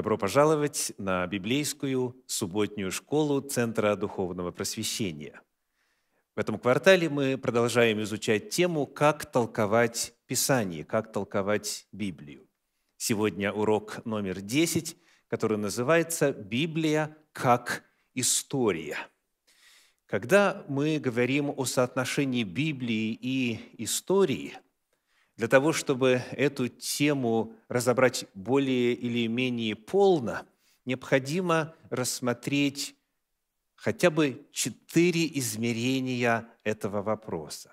Добро пожаловать на библейскую субботнюю школу Центра духовного просвещения. В этом квартале мы продолжаем изучать тему «Как толковать Писание», «Как толковать Библию». Сегодня урок номер 10, который называется «Библия как история». Когда мы говорим о соотношении Библии и истории – для того, чтобы эту тему разобрать более или менее полно, необходимо рассмотреть хотя бы четыре измерения этого вопроса.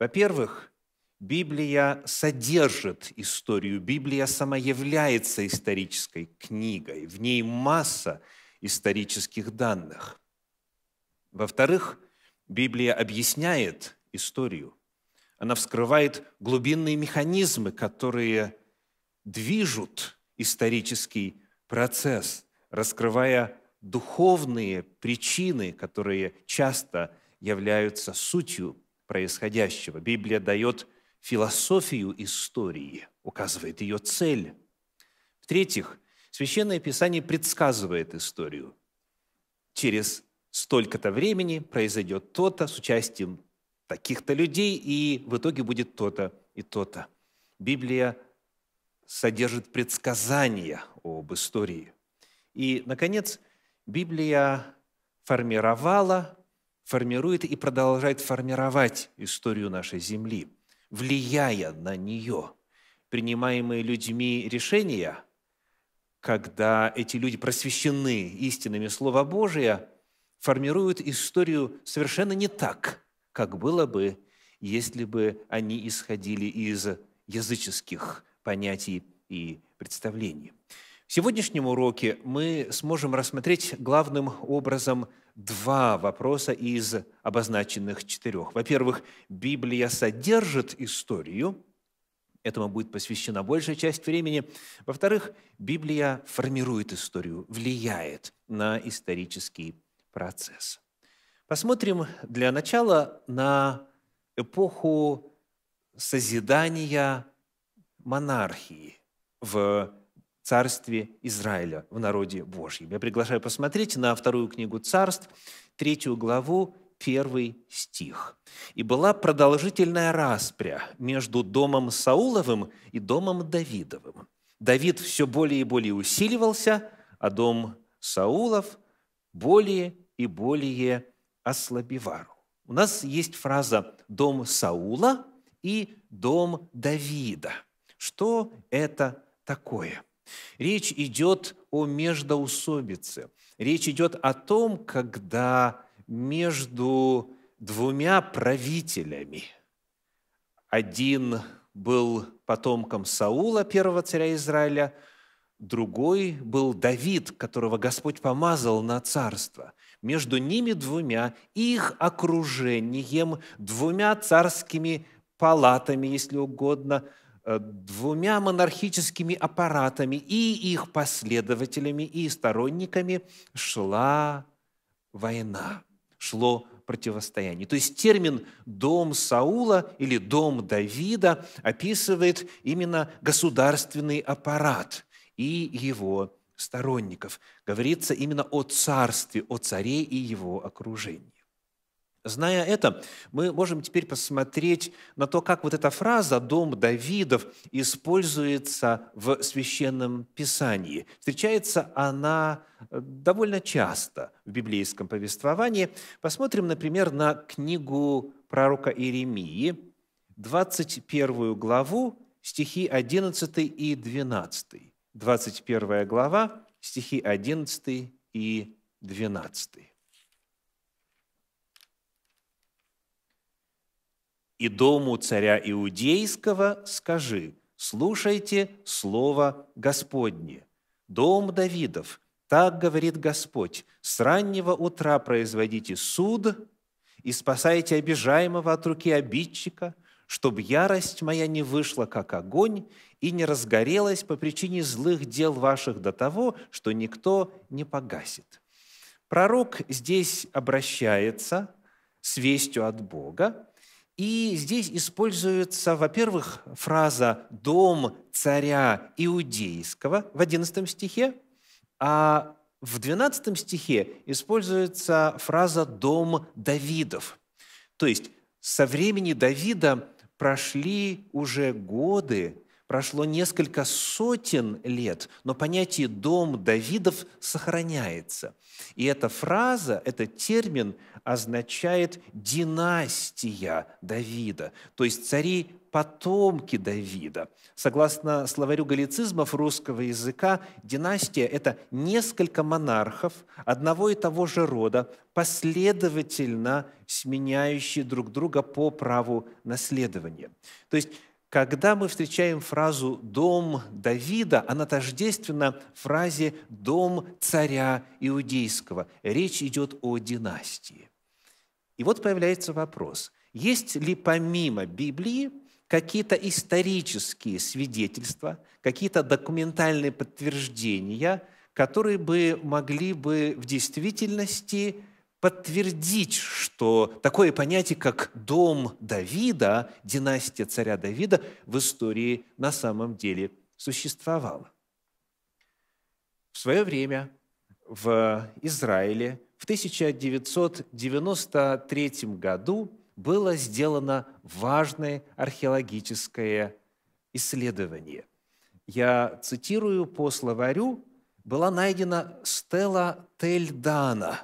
Во-первых, Библия содержит историю, Библия сама является исторической книгой, в ней масса исторических данных. Во-вторых, Библия объясняет историю она вскрывает глубинные механизмы, которые движут исторический процесс, раскрывая духовные причины, которые часто являются сутью происходящего. Библия дает философию истории, указывает ее цель. В-третьих, Священное Писание предсказывает историю. Через столько-то времени произойдет то-то с участием таких-то людей, и в итоге будет то-то и то-то. Библия содержит предсказания об истории. И, наконец, Библия формировала, формирует и продолжает формировать историю нашей Земли, влияя на нее. Принимаемые людьми решения, когда эти люди просвещены истинами Слова Божия, формируют историю совершенно не так, как было бы, если бы они исходили из языческих понятий и представлений. В сегодняшнем уроке мы сможем рассмотреть главным образом два вопроса из обозначенных четырех. Во-первых, Библия содержит историю, этому будет посвящена большая часть времени. Во-вторых, Библия формирует историю, влияет на исторический процесс. Посмотрим для начала на эпоху созидания монархии в царстве Израиля, в народе Божьем. Я приглашаю посмотреть на вторую книгу «Царств», третью главу, первый стих. «И была продолжительная распря между домом Сауловым и домом Давидовым. Давид все более и более усиливался, а дом Саулов более и более ослабевару. У нас есть фраза «дом Саула» и «дом Давида». Что это такое? Речь идет о междоусобице. Речь идет о том, когда между двумя правителями один был потомком Саула, первого царя Израиля, другой был Давид, которого Господь помазал на царство – между ними двумя и их окружением, двумя царскими палатами, если угодно, э, двумя монархическими аппаратами и их последователями и сторонниками шла война, шло противостояние. То есть термин «дом Саула» или «дом Давида» описывает именно государственный аппарат и его сторонников. Говорится именно о царстве, о царе и его окружении. Зная это, мы можем теперь посмотреть на то, как вот эта фраза «дом Давидов» используется в Священном Писании. Встречается она э, довольно часто в библейском повествовании. Посмотрим, например, на книгу пророка Иеремии, 21 главу, стихи 11 и 12. 21 глава, стихи 11 и 12. «И дому царя Иудейского скажи, слушайте слово Господне. Дом Давидов, так говорит Господь, с раннего утра производите суд и спасайте обижаемого от руки обидчика – чтобы ярость моя не вышла, как огонь, и не разгорелась по причине злых дел ваших до того, что никто не погасит». Пророк здесь обращается с вестью от Бога, и здесь используется, во-первых, фраза «дом царя иудейского» в 11 стихе, а в 12 стихе используется фраза «дом Давидов». То есть со времени Давида Прошли уже годы, прошло несколько сотен лет, но понятие «дом Давидов» сохраняется. И эта фраза, этот термин означает «династия Давида», то есть цари потомки Давида. Согласно словарю галицизмов русского языка, династия – это несколько монархов одного и того же рода, последовательно сменяющие друг друга по праву наследования. То есть когда мы встречаем фразу «дом Давида», она тождественна фразе «дом царя иудейского». Речь идет о династии. И вот появляется вопрос, есть ли помимо Библии какие-то исторические свидетельства, какие-то документальные подтверждения, которые бы могли бы в действительности подтвердить, что такое понятие, как дом Давида, династия царя Давида в истории на самом деле существовало. В свое время в Израиле в 1993 году было сделано важное археологическое исследование. Я цитирую по словарю, была найдена стела Тельдана,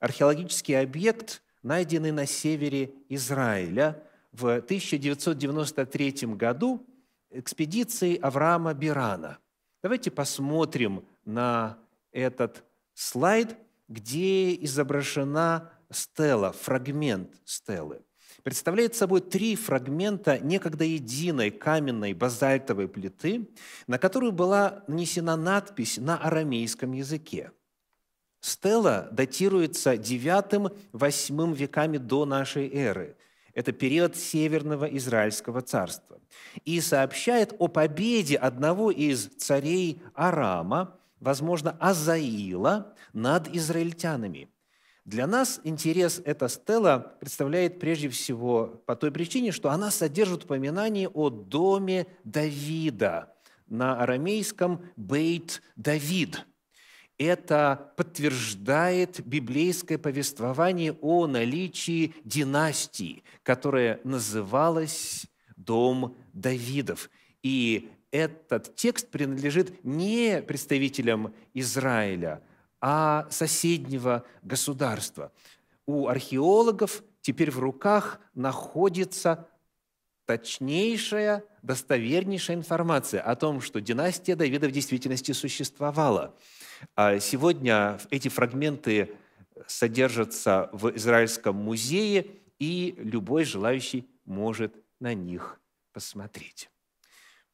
археологический объект, найденный на севере Израиля в 1993 году экспедицией Авраама Бирана. Давайте посмотрим на этот слайд, где изображена стела, фрагмент стелы, представляет собой три фрагмента некогда единой каменной базальтовой плиты, на которую была нанесена надпись на арамейском языке. Стела датируется IX-VIII веками до нашей эры. Это период Северного Израильского царства. И сообщает о победе одного из царей Арама, возможно, Азаила, над израильтянами – для нас интерес эта стела представляет прежде всего по той причине, что она содержит упоминание о доме Давида, на арамейском «бейт Давид». Это подтверждает библейское повествование о наличии династии, которая называлась «Дом Давидов». И этот текст принадлежит не представителям Израиля, а соседнего государства. У археологов теперь в руках находится точнейшая, достовернейшая информация о том, что династия Давида в действительности существовала. А, сегодня эти фрагменты содержатся в Израильском музее, и любой желающий может на них посмотреть.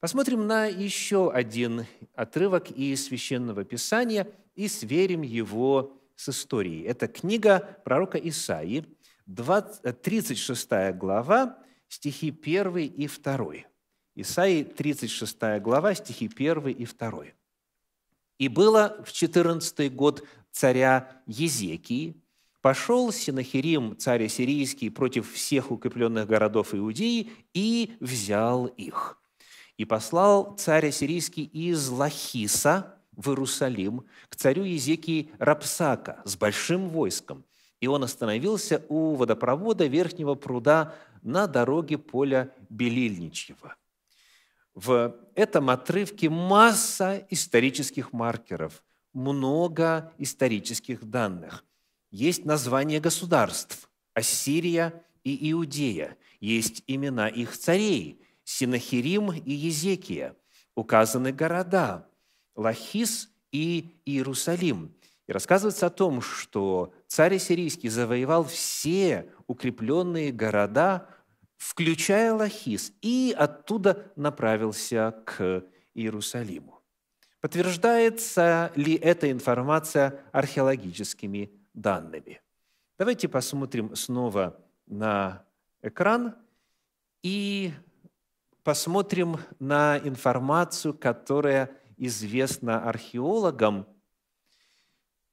Посмотрим на еще один отрывок из Священного Писания и сверим его с историей. Это книга пророка Исаии, 36 э, глава, стихи 1 и 2. Исаии 36 глава, стихи 1 и 2. «И было в 14 год царя Езекии, пошел Синахирим, царь сирийский, против всех укрепленных городов Иудеи и взял их» И послал царь ассирийский из Лахиса в Иерусалим к царю Езекии Рапсака с большим войском. И он остановился у водопровода Верхнего пруда на дороге поля Белильничьего. В этом отрывке масса исторических маркеров, много исторических данных. Есть названия государств – Ассирия и Иудея. Есть имена их царей – Синахирим и Езекия. Указаны города Лахис и Иерусалим. И рассказывается о том, что царь сирийский завоевал все укрепленные города, включая Лахис, и оттуда направился к Иерусалиму. Подтверждается ли эта информация археологическими данными? Давайте посмотрим снова на экран и посмотрим на информацию, которая известна археологам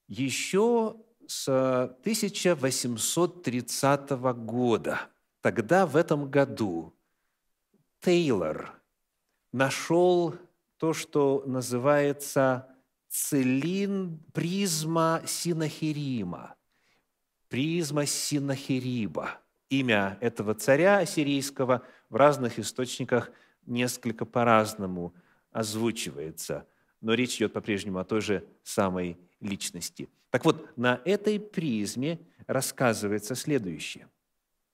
еще с 1830 года. Тогда, в этом году, Тейлор нашел то, что называется цилин, призма Синахирима, призма Синахириба. Имя этого царя ассирийского в разных источниках несколько по-разному озвучивается, но речь идет по-прежнему о той же самой личности. Так вот, на этой призме рассказывается следующее.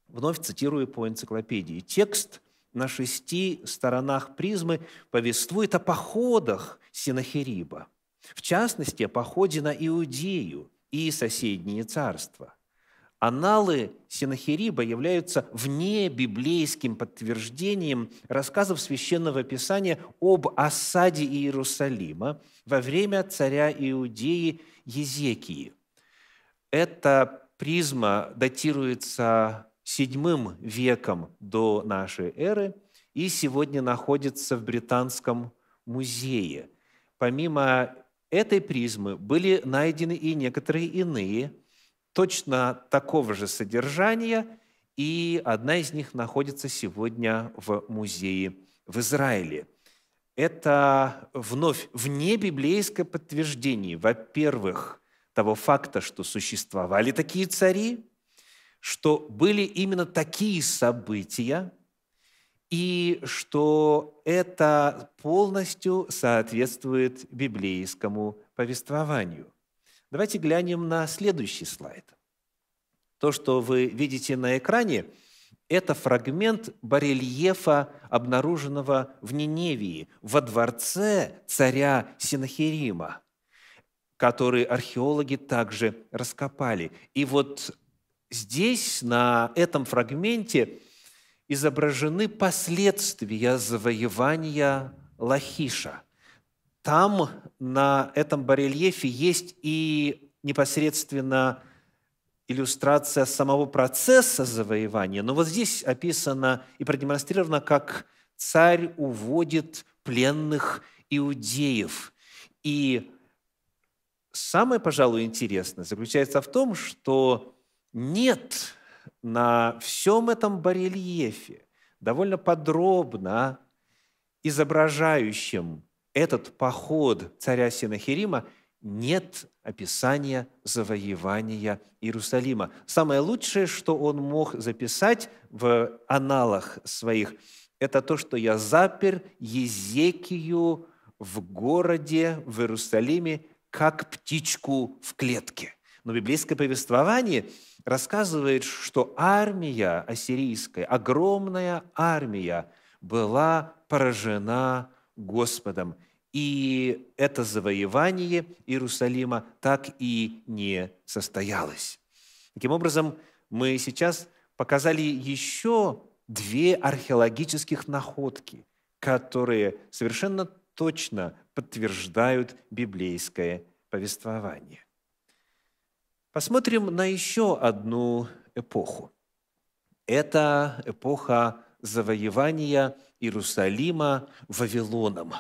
Вновь цитирую по энциклопедии. Текст на шести сторонах призмы повествует о походах Синахириба, в частности, о походе на Иудею и соседние царства. Аналы Синахириба являются вне библейским подтверждением рассказов Священного Писания об осаде Иерусалима во время царя Иудеи Езекии. Эта призма датируется VII веком до нашей эры и сегодня находится в Британском музее. Помимо этой призмы были найдены и некоторые иные – точно такого же содержания, и одна из них находится сегодня в музее в Израиле. Это вновь вне библейское подтверждение, во-первых, того факта, что существовали такие цари, что были именно такие события, и что это полностью соответствует библейскому повествованию. Давайте глянем на следующий слайд. То, что вы видите на экране, это фрагмент барельефа, обнаруженного в Ниневии, во дворце царя Синахирима, который археологи также раскопали. И вот здесь, на этом фрагменте, изображены последствия завоевания Лахиша – там на этом барельефе есть и непосредственно иллюстрация самого процесса завоевания. Но вот здесь описано и продемонстрировано, как царь уводит пленных иудеев. И самое, пожалуй, интересное заключается в том, что нет на всем этом барельефе, довольно подробно изображающем этот поход царя Синахирима нет описания завоевания Иерусалима. Самое лучшее, что он мог записать в аналах своих, это то, что я запер Езекию в городе, в Иерусалиме, как птичку в клетке. Но библейское повествование рассказывает, что армия ассирийская, огромная армия, была поражена Господом. И это завоевание Иерусалима так и не состоялось. Таким образом, мы сейчас показали еще две археологических находки, которые совершенно точно подтверждают библейское повествование. Посмотрим на еще одну эпоху. Это эпоха завоевания Иерусалима Вавилоном.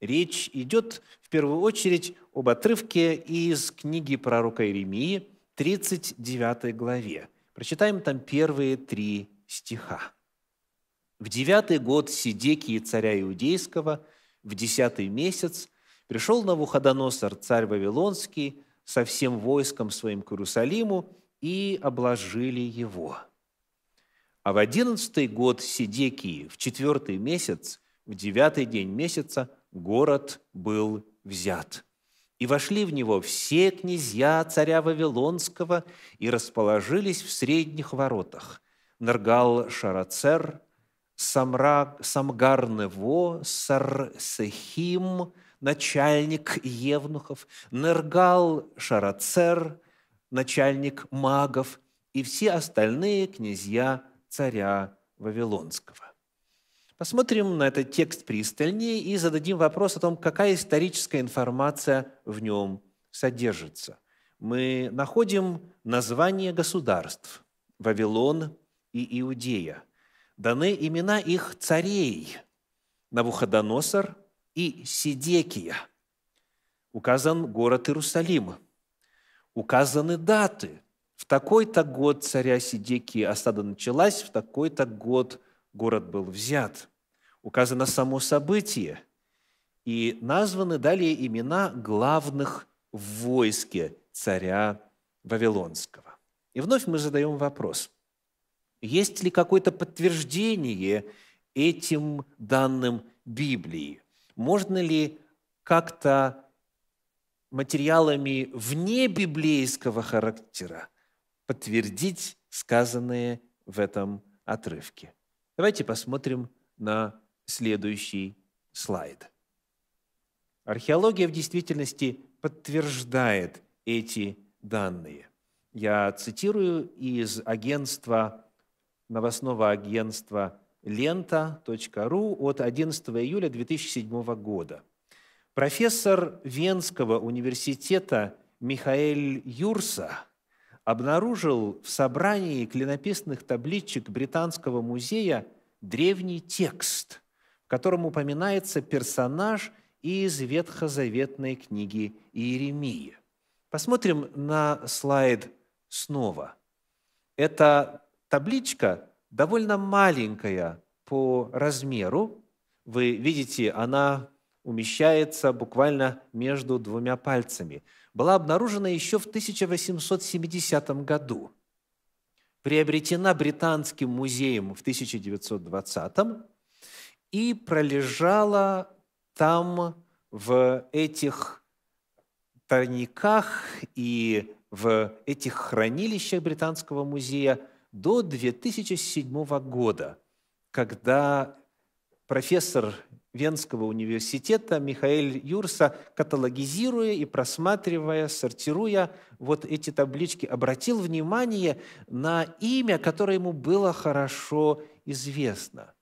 Речь идет в первую очередь об отрывке из книги пророка Иеремии, 39 главе. Прочитаем там первые три стиха. «В девятый год Сидекии царя Иудейского, в десятый месяц, пришел Навуходоносор, царь Вавилонский, со всем войском своим к Иерусалиму, и обложили его». А в одиннадцатый год Сидекии, в четвертый месяц, в девятый день месяца, город был взят. И вошли в него все князья царя Вавилонского и расположились в средних воротах. Наргал Шарацер, Самгарнево, Сарсехим, начальник евнухов, Наргал Шарацер, начальник магов, и все остальные князья царя Вавилонского. Посмотрим на этот текст пристальнее и зададим вопрос о том, какая историческая информация в нем содержится. Мы находим названия государств – Вавилон и Иудея. Даны имена их царей – Навуходоносор и Сидекия. Указан город Иерусалим. Указаны даты – в такой-то год царя Сидеки осада началась, в такой-то год город был взят. Указано само событие. И названы далее имена главных в войске царя Вавилонского. И вновь мы задаем вопрос, есть ли какое-то подтверждение этим данным Библии? Можно ли как-то материалами вне библейского характера – подтвердить сказанное в этом отрывке. Давайте посмотрим на следующий слайд. Археология в действительности подтверждает эти данные. Я цитирую из агентства, новостного агентства лента.ру от 11 июля 2007 года. Профессор Венского университета Михаэль Юрса – обнаружил в собрании клинописных табличек Британского музея древний текст, в котором упоминается персонаж из ветхозаветной книги Иеремии. Посмотрим на слайд снова. Эта табличка довольно маленькая по размеру. Вы видите, она умещается буквально между двумя пальцами – была обнаружена еще в 1870 году, приобретена Британским музеем в 1920 и пролежала там в этих тайниках и в этих хранилищах Британского музея до 2007 года, когда профессор Венского университета Михаэль Юрса, каталогизируя и просматривая, сортируя вот эти таблички, обратил внимание на имя, которое ему было хорошо известно.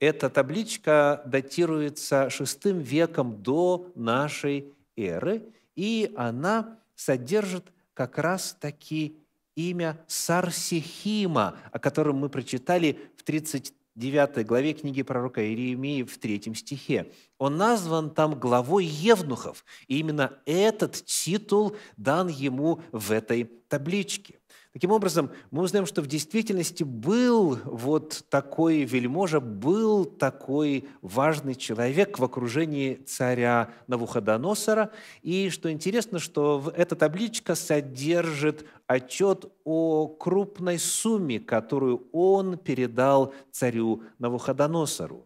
Эта табличка датируется VI веком до нашей эры, и она содержит как раз таки имя Сарсихима, о котором мы прочитали в 33 9 главе книги пророка Иеремии в 3 стихе. Он назван там главой евнухов, и именно этот титул дан ему в этой табличке. Таким образом, мы узнаем, что в действительности был вот такой вельможа, был такой важный человек в окружении царя Навуходоносора. И что интересно, что эта табличка содержит отчет о крупной сумме, которую он передал царю Навуходоносору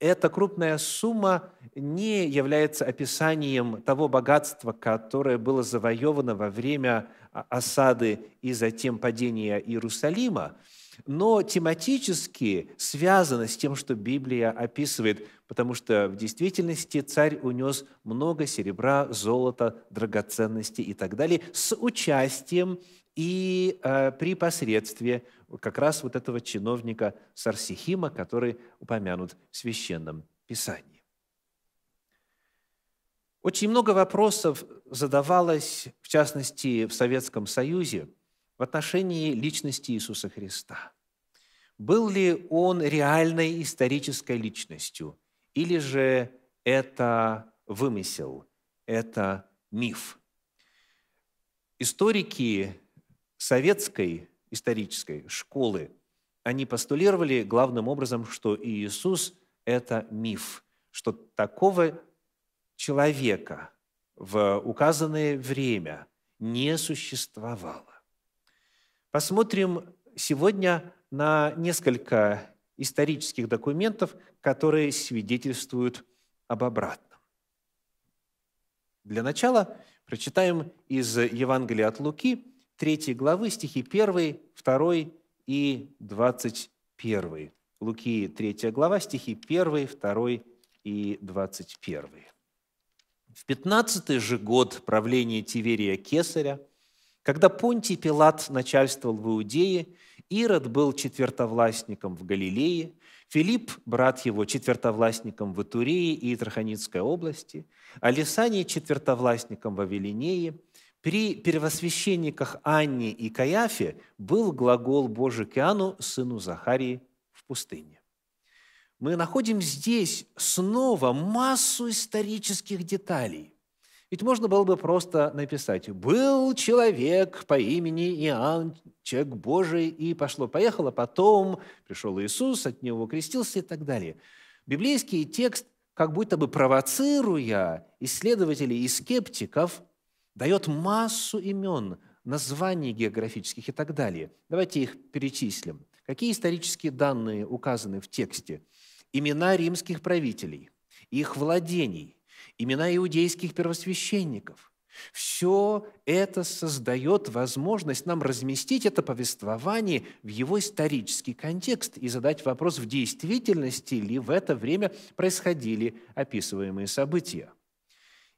эта крупная сумма не является описанием того богатства, которое было завоевано во время осады и затем падения Иерусалима, но тематически связано с тем, что Библия описывает, потому что в действительности царь унес много серебра, золота, драгоценности и так далее с участием и э, при посредстве как раз вот этого чиновника Сарсихима, который упомянут в Священном Писании. Очень много вопросов задавалось, в частности, в Советском Союзе, в отношении личности Иисуса Христа. Был ли он реальной исторической личностью, или же это вымысел, это миф? Историки советской исторической школы, они постулировали главным образом, что Иисус – это миф, что такого человека в указанное время не существовало. Посмотрим сегодня на несколько исторических документов, которые свидетельствуют об обратном. Для начала прочитаем из Евангелия от Луки 3 главы стихи 1, 2 и 21. Луки 3 глава стихи 1, 2 и 21. В 15 же год правления Тиверия Кесаря, когда Понтий Пилат начальствовал в Иудее, Ирод был четвертовластником в Галилее, Филипп, брат его, четвертовластником в Итурее и Траханицкой области, а Лисаний – четвертовластником в Авелинее. При первосвященниках Анне и Каяфе был глагол Божий к Иоанну, сыну Захарии, в пустыне мы находим здесь снова массу исторических деталей. Ведь можно было бы просто написать «Был человек по имени Иоанн, человек Божий, и пошло-поехало, потом пришел Иисус, от него крестился» и так далее. Библейский текст, как будто бы провоцируя исследователей и скептиков, дает массу имен, названий географических и так далее. Давайте их перечислим. Какие исторические данные указаны в тексте – имена римских правителей, их владений, имена иудейских первосвященников. Все это создает возможность нам разместить это повествование в его исторический контекст и задать вопрос, в действительности ли в это время происходили описываемые события.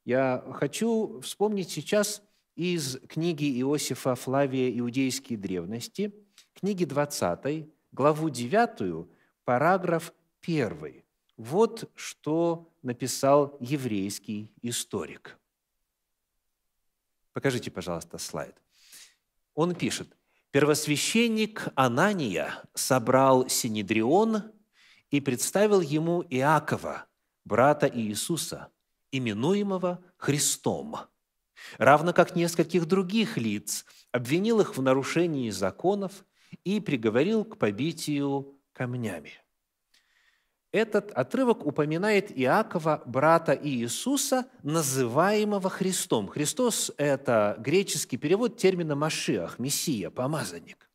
Я хочу вспомнить сейчас из книги Иосифа Флавия «Иудейские древности», книги 20, главу 9, параграф Первый. Вот что написал еврейский историк. Покажите, пожалуйста, слайд. Он пишет, первосвященник Анания собрал Синедрион и представил ему Иакова, брата Иисуса, именуемого Христом, равно как нескольких других лиц, обвинил их в нарушении законов и приговорил к побитию камнями – этот отрывок упоминает Иакова, брата Иисуса, называемого Христом. Христос – это греческий перевод термина «машиах», «мессия», «помазанник».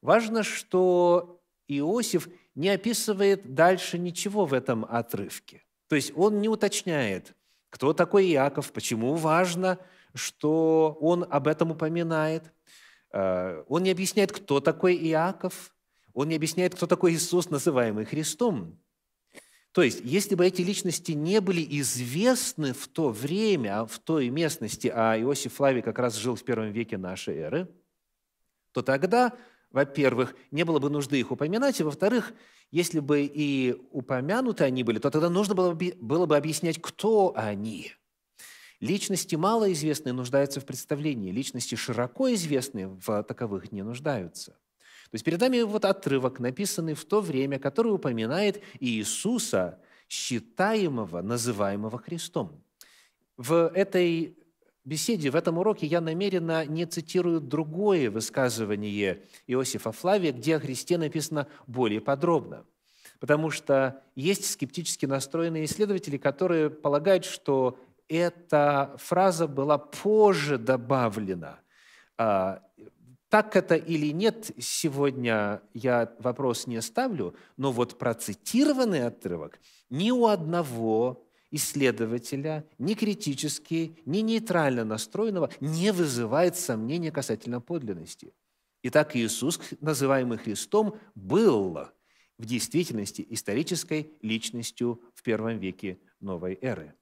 Важно, что Иосиф не описывает дальше ничего в этом отрывке. То есть он не уточняет, кто такой Иаков, почему важно, что он об этом упоминает. Э, он не объясняет, кто такой Иаков – он не объясняет, кто такой Иисус, называемый Христом. То есть, если бы эти личности не были известны в то время, в той местности, а Иосиф Флавий как раз жил в первом веке нашей эры, то тогда, во-первых, не было бы нужды их упоминать, и, во-вторых, если бы и упомянуты они были, то тогда нужно было бы, было бы объяснять, кто они. Личности малоизвестные нуждаются в представлении, личности широко известные в таковых не нуждаются – то есть перед нами вот отрывок, написанный в то время, который упоминает Иисуса, считаемого, называемого Христом. В этой беседе, в этом уроке я намеренно не цитирую другое высказывание Иосифа Флавия, где о Христе написано более подробно. Потому что есть скептически настроенные исследователи, которые полагают, что эта фраза была позже добавлена а, так это или нет, сегодня я вопрос не ставлю, но вот процитированный отрывок ни у одного исследователя, ни критически, ни нейтрально настроенного, не вызывает сомнения касательно подлинности. Итак, Иисус, называемый Христом, был в действительности исторической личностью в первом веке новой эры.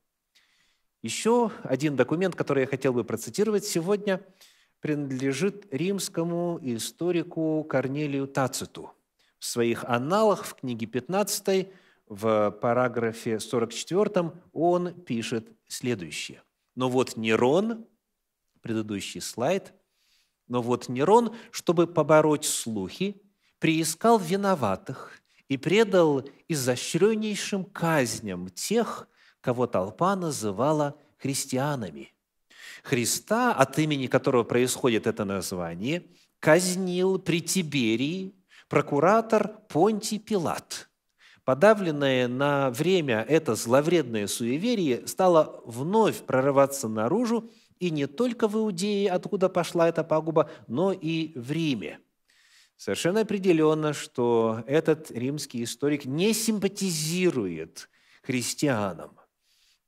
Еще один документ, который я хотел бы процитировать сегодня – принадлежит римскому историку Корнелию Тациту. В своих аналах в книге 15 в параграфе 44 он пишет следующее. Но вот Нерон, предыдущий слайд, но вот Нерон, чтобы побороть слухи, приискал виноватых и предал изощреннейшим казням тех, кого толпа называла христианами – Христа, от имени которого происходит это название, казнил при Тиберии прокуратор Понтий Пилат. Подавленное на время это зловредное суеверие стало вновь прорываться наружу, и не только в Иудее, откуда пошла эта пагуба, но и в Риме – Совершенно определенно, что этот римский историк не симпатизирует христианам.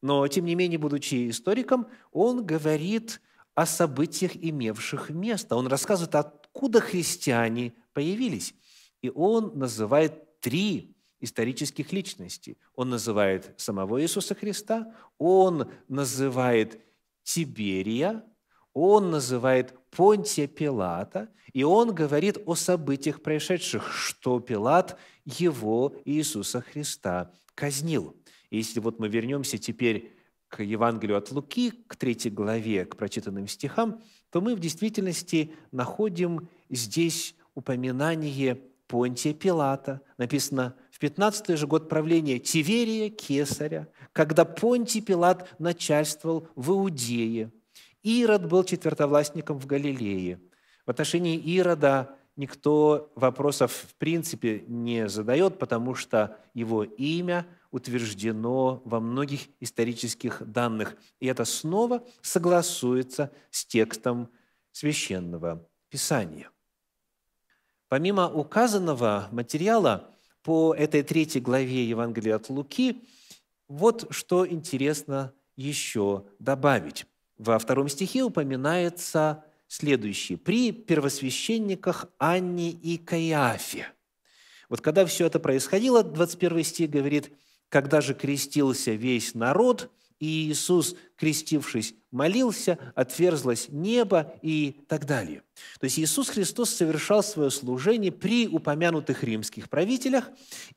Но, тем не менее, будучи историком, он говорит о событиях, имевших место. Он рассказывает, откуда христиане появились. И он называет три исторических личности. Он называет самого Иисуса Христа, он называет Тиберия, он называет Понтия Пилата, и он говорит о событиях, происшедших, что Пилат его, Иисуса Христа, казнил. И если вот мы вернемся теперь к Евангелию от Луки, к третьей главе, к прочитанным стихам, то мы в действительности находим здесь упоминание Понтия Пилата. Написано в 15 же год правления Тиверия Кесаря, когда Понтий Пилат начальствовал в Иудее. Ирод был четвертовластником в Галилее. В отношении Ирода никто вопросов в принципе не задает, потому что его имя – утверждено во многих исторических данных. И это снова согласуется с текстом священного писания. Помимо указанного материала по этой третьей главе Евангелия от Луки, вот что интересно еще добавить. Во втором стихе упоминается следующее. «При первосвященниках Анне и Каиафе». Вот когда все это происходило, 21 стих говорит – когда же крестился весь народ, и Иисус, крестившись, молился, отверзлось небо и так далее. То есть Иисус Христос совершал свое служение при упомянутых римских правителях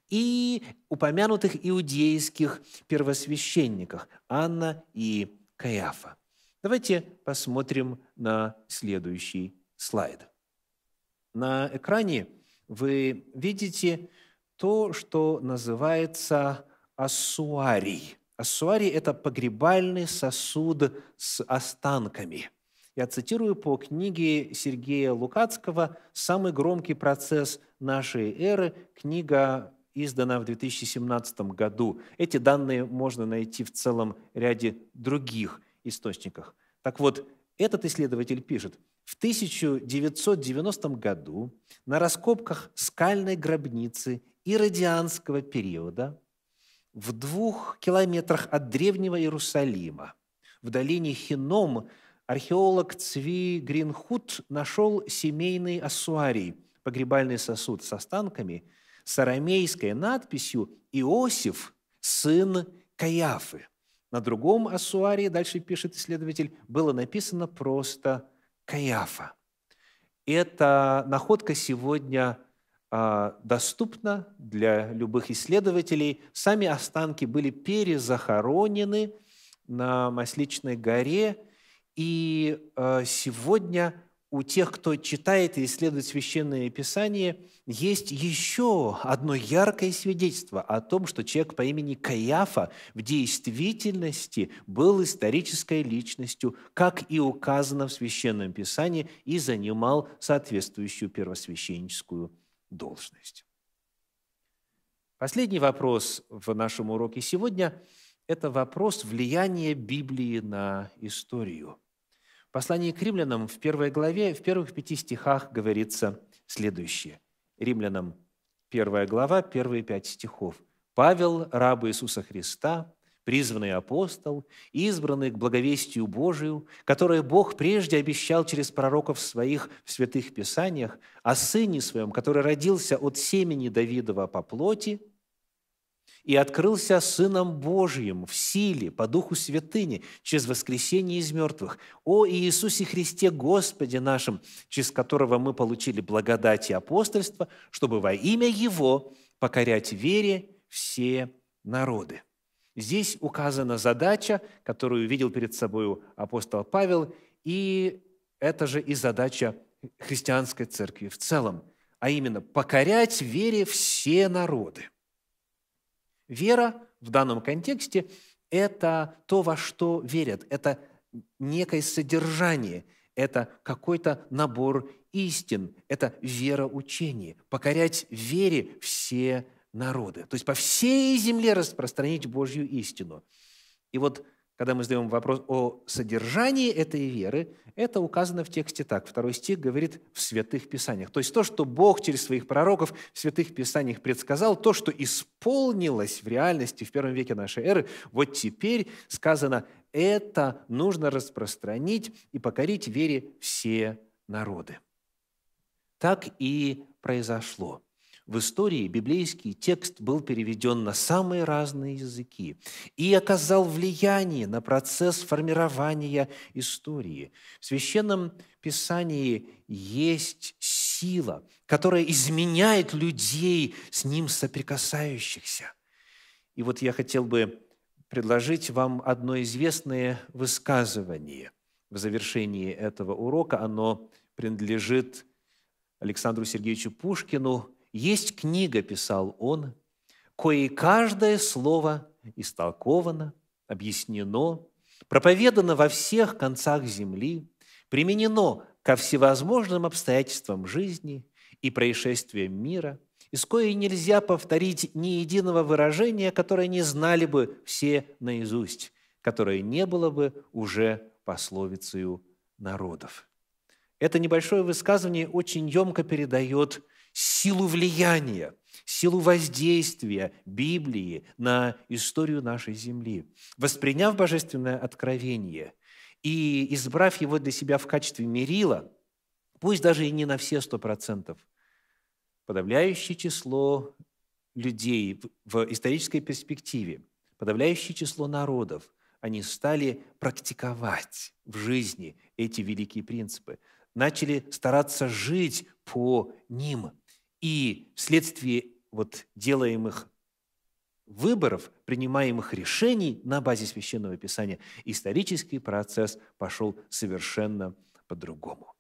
и упомянутых иудейских первосвященниках Анна и Каяфа. Давайте посмотрим на следующий слайд. На экране вы видите то, что называется ассуарий. Ассуарий – это погребальный сосуд с останками. Я цитирую по книге Сергея Лукацкого «Самый громкий процесс нашей эры», книга издана в 2017 году. Эти данные можно найти в целом ряде других источниках. Так вот, этот исследователь пишет, в 1990 году на раскопках скальной гробницы иродианского периода – в двух километрах от древнего Иерусалима, в долине Хином, археолог Цви Гринхут нашел семейный ассуарий, погребальный сосуд с останками, с арамейской надписью «Иосиф, сын Каяфы». На другом ассуарии, дальше пишет исследователь, было написано просто «Каяфа». Эта находка сегодня – а, доступно для любых исследователей. Сами останки были перезахоронены на Масличной горе, и а, сегодня у тех, кто читает и исследует священное писание, есть еще одно яркое свидетельство о том, что человек по имени Каяфа в действительности был исторической личностью, как и указано в священном писании, и занимал соответствующую первосвященническую должность. Последний вопрос в нашем уроке сегодня – это вопрос влияния Библии на историю. В послании к римлянам в первой главе, в первых пяти стихах говорится следующее. Римлянам первая глава, первые пять стихов. «Павел, раб Иисуса Христа, призванный апостол, избранный к благовестию Божию, которое Бог прежде обещал через пророков своих в святых писаниях о сыне своем, который родился от семени Давидова по плоти и открылся Сыном Божьим в силе, по Духу святыни, через воскресение из мертвых. О Иисусе Христе Господе нашим, через которого мы получили благодать и апостольство, чтобы во имя Его покорять вере все народы». Здесь указана задача, которую видел перед собой апостол Павел, и это же и задача христианской церкви в целом, а именно покорять вере все народы. Вера в данном контексте – это то, во что верят, это некое содержание, это какой-то набор истин, это вера учения. Покорять вере все народы. То есть по всей земле распространить Божью истину. И вот когда мы задаем вопрос о содержании этой веры, это указано в тексте так. Второй стих говорит «в святых писаниях». То есть то, что Бог через своих пророков в святых писаниях предсказал, то, что исполнилось в реальности в первом веке нашей эры, вот теперь сказано «это нужно распространить и покорить вере все народы». Так и произошло в истории библейский текст был переведен на самые разные языки и оказал влияние на процесс формирования истории. В священном писании есть сила, которая изменяет людей, с ним соприкасающихся. И вот я хотел бы предложить вам одно известное высказывание в завершении этого урока. Оно принадлежит Александру Сергеевичу Пушкину – есть книга, писал он, кое каждое слово истолковано, объяснено, проповедано во всех концах земли, применено ко всевозможным обстоятельствам жизни и происшествиям мира, из коей нельзя повторить ни единого выражения, которое не знали бы все наизусть, которое не было бы уже пословицею народов. Это небольшое высказывание очень емко передает силу влияния, силу воздействия Библии на историю нашей земли. Восприняв божественное откровение и избрав его для себя в качестве мерила, пусть даже и не на все сто процентов, подавляющее число людей в исторической перспективе, подавляющее число народов, они стали практиковать в жизни эти великие принципы, начали стараться жить по ним – и вследствие вот делаемых выборов, принимаемых решений на базе Священного Писания, исторический процесс пошел совершенно по-другому.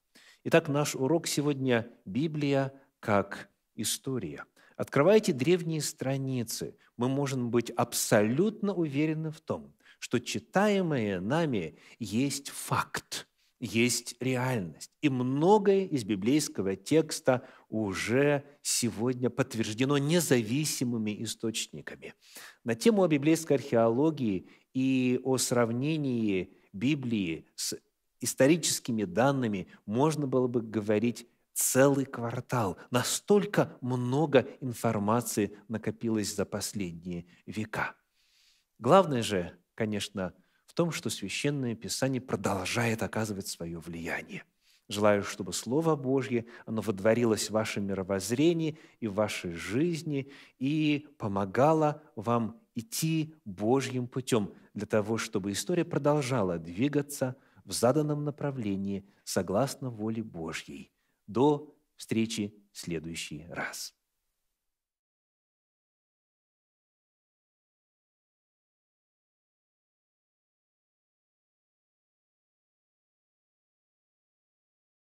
Итак, наш урок сегодня – Библия как история. Открывайте древние страницы. Мы можем быть абсолютно уверены в том, что читаемое нами есть факт – есть реальность. И многое из библейского текста уже сегодня подтверждено независимыми источниками. На тему о библейской археологии и о сравнении Библии с историческими данными можно было бы говорить целый квартал. Настолько много информации накопилось за последние века. Главное же, конечно, – в том, что Священное Писание продолжает оказывать свое влияние. Желаю, чтобы Слово Божье, оно водворилось в вашем мировоззрении и в вашей жизни и помогало вам идти Божьим путем для того, чтобы история продолжала двигаться в заданном направлении согласно воле Божьей. До встречи в следующий раз.